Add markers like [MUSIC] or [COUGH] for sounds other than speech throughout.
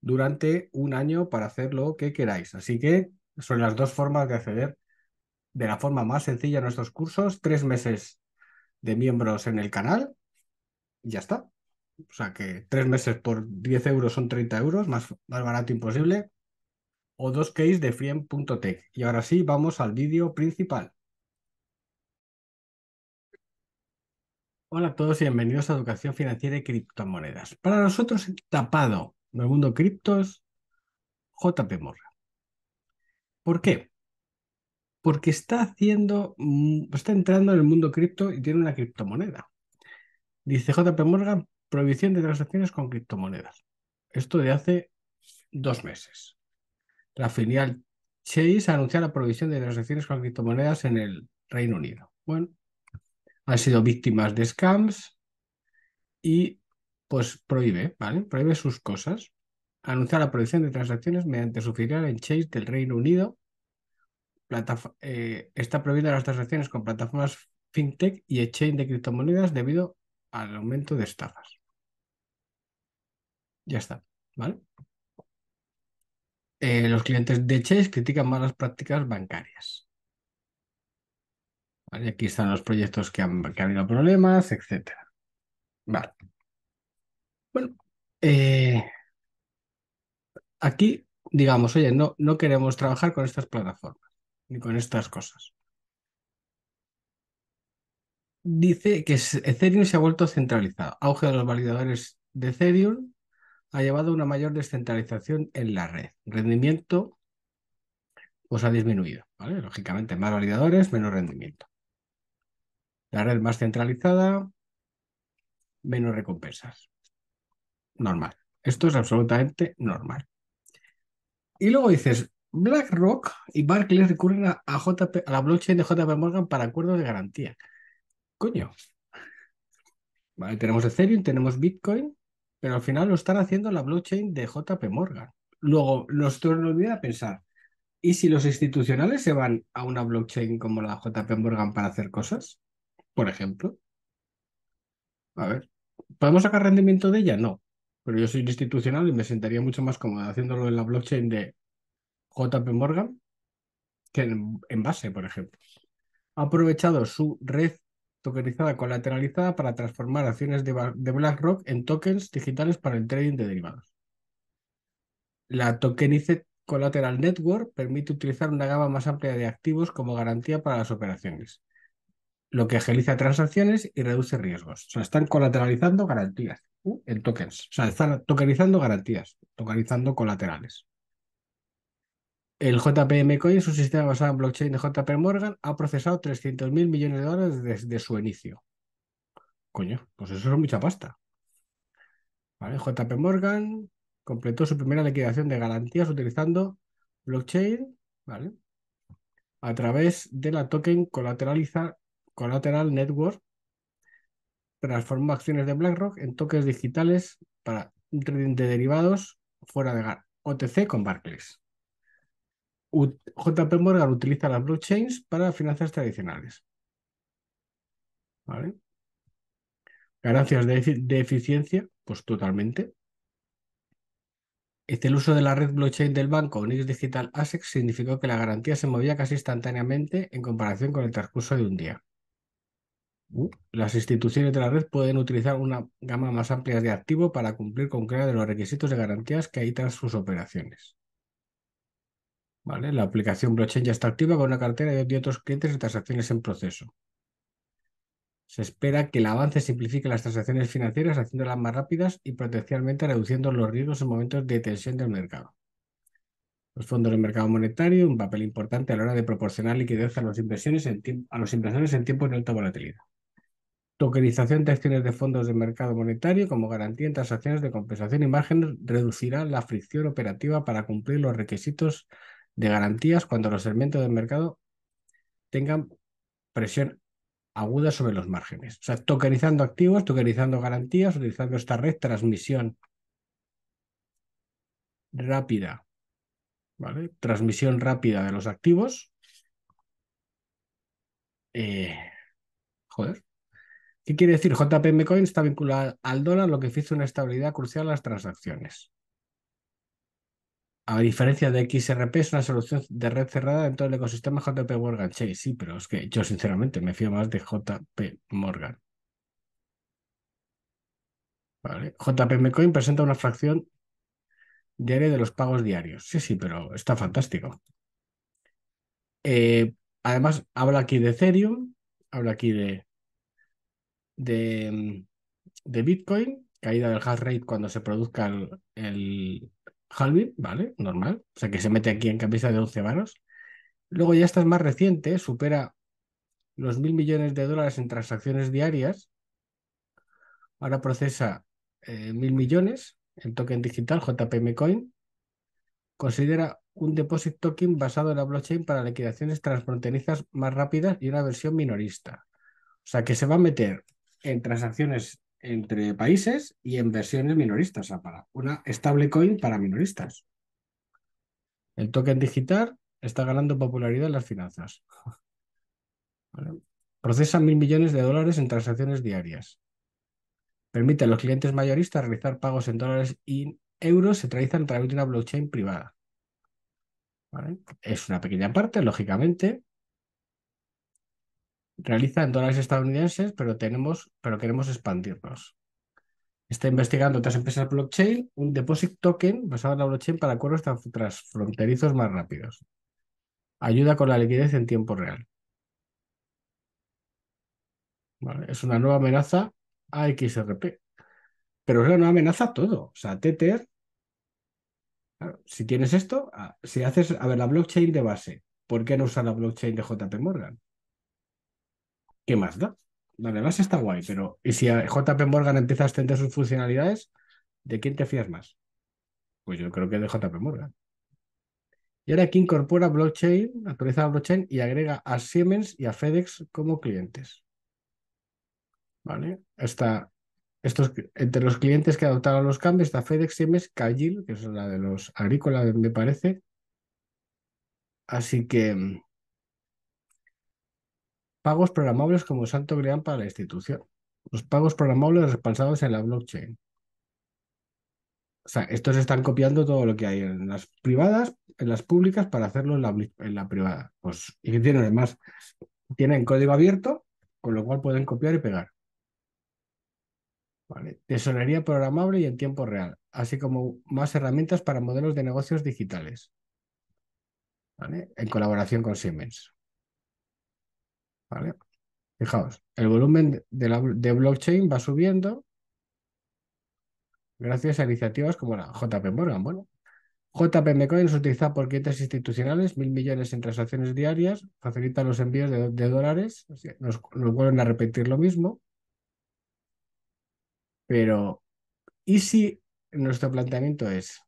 durante un año para hacer lo que queráis. Así que son las dos formas de acceder de la forma más sencilla a nuestros cursos, tres meses de miembros en el canal y ya está. O sea que tres meses por 10 euros son 30 euros, más, barato imposible. O dos case de friem.tech. Y ahora sí, vamos al vídeo principal. Hola a todos y bienvenidos a Educación Financiera y Criptomonedas. Para nosotros, Tapado en el mundo criptos JP Morgan. ¿Por qué? Porque está haciendo, mm, está entrando en el mundo cripto y tiene una criptomoneda. Dice JP Morgan, prohibición de transacciones con criptomonedas. Esto de hace dos meses. La filial Chase anunció la prohibición de transacciones con criptomonedas en el Reino Unido. Bueno, han sido víctimas de scams y pues prohíbe, ¿vale? Prohíbe sus cosas. Anunciar la prohibición de transacciones mediante su filial en Chase del Reino Unido. Eh, está prohibiendo las transacciones con plataformas fintech y exchange de criptomonedas debido al aumento de estafas. Ya está, ¿vale? Eh, los clientes de Chase critican malas prácticas bancarias. Vale, aquí están los proyectos que han, que han habido problemas, etc. Vale. Eh, aquí digamos, oye, no, no queremos trabajar con estas plataformas ni con estas cosas. Dice que Ethereum se ha vuelto centralizado. Auge de los validadores de Ethereum ha llevado a una mayor descentralización en la red. Rendimiento pues ha disminuido, ¿vale? Lógicamente, más validadores, menos rendimiento. La red más centralizada, menos recompensas normal. Esto es absolutamente normal. Y luego dices, BlackRock y Barclays recurren a, JP, a la blockchain de JP Morgan para acuerdos de garantía. Coño. Vale, tenemos Ethereum, tenemos Bitcoin, pero al final lo están haciendo la blockchain de JP Morgan. Luego, nos olvida pensar, ¿y si los institucionales se van a una blockchain como la JP Morgan para hacer cosas? Por ejemplo. A ver, ¿podemos sacar rendimiento de ella? No, pero yo soy institucional y me sentaría mucho más cómodo haciéndolo en la blockchain de JP Morgan que en, base, por ejemplo. Ha aprovechado su red tokenizada colateralizada para transformar acciones de, de, BlackRock en tokens digitales para el trading de derivados. La Tokenized Collateral Network permite utilizar una gama más amplia de activos como garantía para las operaciones, lo que agiliza transacciones y reduce riesgos. O sea, están colateralizando garantías en tokens. O sea, están tokenizando garantías, tokenizando colaterales. El JPM Coin su sistema basado en blockchain de JP Morgan. Ha procesado 300.000 millones de dólares desde su inicio. Coño, pues eso es mucha pasta. Vale, JP Morgan completó su primera liquidación de garantías utilizando blockchain ¿vale? a través de la token Collateraliza, Collateral Network transformó acciones de BlackRock en toques digitales para un trading de derivados fuera de GAR, OTC con Barclays. JP Morgan utiliza las blockchains para finanzas tradicionales. Ganancias de, eficiencia, pues totalmente. Este, el uso de la red blockchain del banco Unix Digital ASEC significó que la garantía se movía casi instantáneamente en comparación con el transcurso de un día. Las instituciones de la red pueden utilizar una gama más amplia de activo para cumplir con cada de los requisitos de garantías que hay tras sus operaciones. ¿Vale? La aplicación blockchain ya está activa con una cartera de otros clientes y transacciones en proceso. Se espera que el avance simplifique las transacciones financieras haciéndolas más rápidas y potencialmente reduciendo los riesgos en momentos de tensión del mercado. Los fondos del mercado monetario, un papel importante a la hora de proporcionar liquidez a, los inversiones en a los inversores en tiempos de alta volatilidad tokenización de acciones de fondos de mercado monetario como garantía en transacciones de compensación y margen reducirá la fricción operativa para cumplir los requisitos de garantías cuando los segmentos del mercado tengan presión aguda sobre los márgenes. O sea, tokenizando activos, tokenizando garantías, utilizando esta red, transmisión rápida, ¿vale? Transmisión rápida de los activos. Eh, joder, ¿Qué quiere decir? JPM Coin está vinculada al dólar, lo que hizo una estabilidad crucial a las transacciones. A diferencia de XRP, es una solución de red cerrada dentro del ecosistema JP Morgan Chase. Sí, pero es que yo sinceramente me fío más de JP Morgan. Vale. JPM Coin presenta una fracción diaria de los pagos diarios. Sí, sí, pero está fantástico. Eh, además, habla aquí de Ethereum, habla aquí de Mm, de, Bitcoin, caída del hash rate cuando se produzca el, halving, ¿vale? Normal. O sea, que se mete aquí en camisa de 11 vanos Luego ya está más reciente, supera los mil millones de dólares en transacciones diarias. Ahora procesa eh, mil millones en token digital, JPM Coin. Considera un deposit token basado en la blockchain para liquidaciones transfronterizas más rápidas y una versión minorista. O sea, que se va a meter en transacciones entre países y en versiones minoristas, o sea, para una stablecoin para minoristas. El token digital está ganando popularidad en las finanzas. [LAUGHS] Procesa mil millones de dólares en transacciones diarias. Permite a los clientes mayoristas realizar pagos en dólares y euros se realizan a través de una blockchain privada. Es una pequeña parte, lógicamente, realiza en dólares estadounidenses, pero, tenemos, pero queremos expandirnos. Está investigando otras empresas blockchain un deposit token basado en la blockchain para acuerdos transfronterizos más rápidos. Ayuda con la liquidez en tiempo real. es una nueva amenaza a XRP. Pero es una nueva amenaza a todo. O sea, Tether. si tienes esto, ah, si haces, a ver, la blockchain de base, ¿por qué no usar la blockchain de JP Morgan? ¿qué más da? además está guay, pero ¿y si JP Morgan empieza a extender sus funcionalidades? ¿De quién te fías más? Pues yo creo que de JP Morgan. Y ahora aquí incorpora blockchain, actualiza la blockchain y agrega a Siemens y a FedEx como clientes. ¿Vale? Está, estos, entre los clientes que adoptaron los cambios está FedEx, Siemens, Cagil, que es la de los agrícolas, me parece. Así que mm, pagos programables como santo grial para la institución. Los pagos programables responsables en la blockchain. O sea, estos están copiando todo lo que hay en las privadas, en las públicas, para hacerlo en la, privada. Pues, y que tienen además, tienen código abierto, con lo cual pueden copiar y pegar. Vale. Tesorería programable y en tiempo real, así como más herramientas para modelos de negocios digitales. En colaboración con Siemens. ¿vale? Fijaos, el volumen de, blockchain va subiendo gracias a iniciativas como la JP Morgan. Bueno, JP Coin se utiliza por clientes institucionales, mil millones en transacciones diarias, facilita los envíos de, dólares, nos, vuelven a repetir lo mismo. Pero, ¿y si nuestro planteamiento es,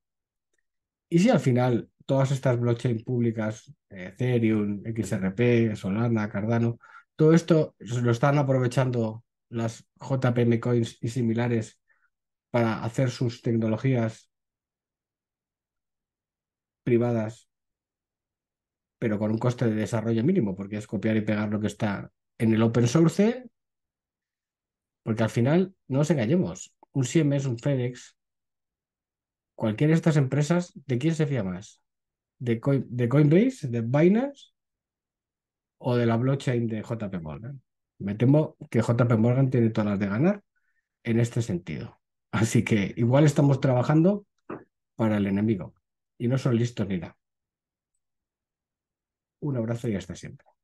¿y si al final todas estas blockchain públicas, eh, Ethereum, XRP, Solana, Cardano, todo esto lo están aprovechando las JPM coins y similares para hacer sus tecnologías privadas, pero con un coste de desarrollo mínimo, porque es copiar y pegar lo que está en el open source, porque al final no nos engañemos, un Siemens, un FedEx, cualquiera de estas empresas, ¿de quién se fía más? de, Coin, de Coinbase, de Binance o de la blockchain de JP Morgan. Me temo que JP Morgan tiene todas las de ganar en este sentido. Así que igual estamos trabajando para el enemigo y no son listos ni nada. Un abrazo y hasta siempre.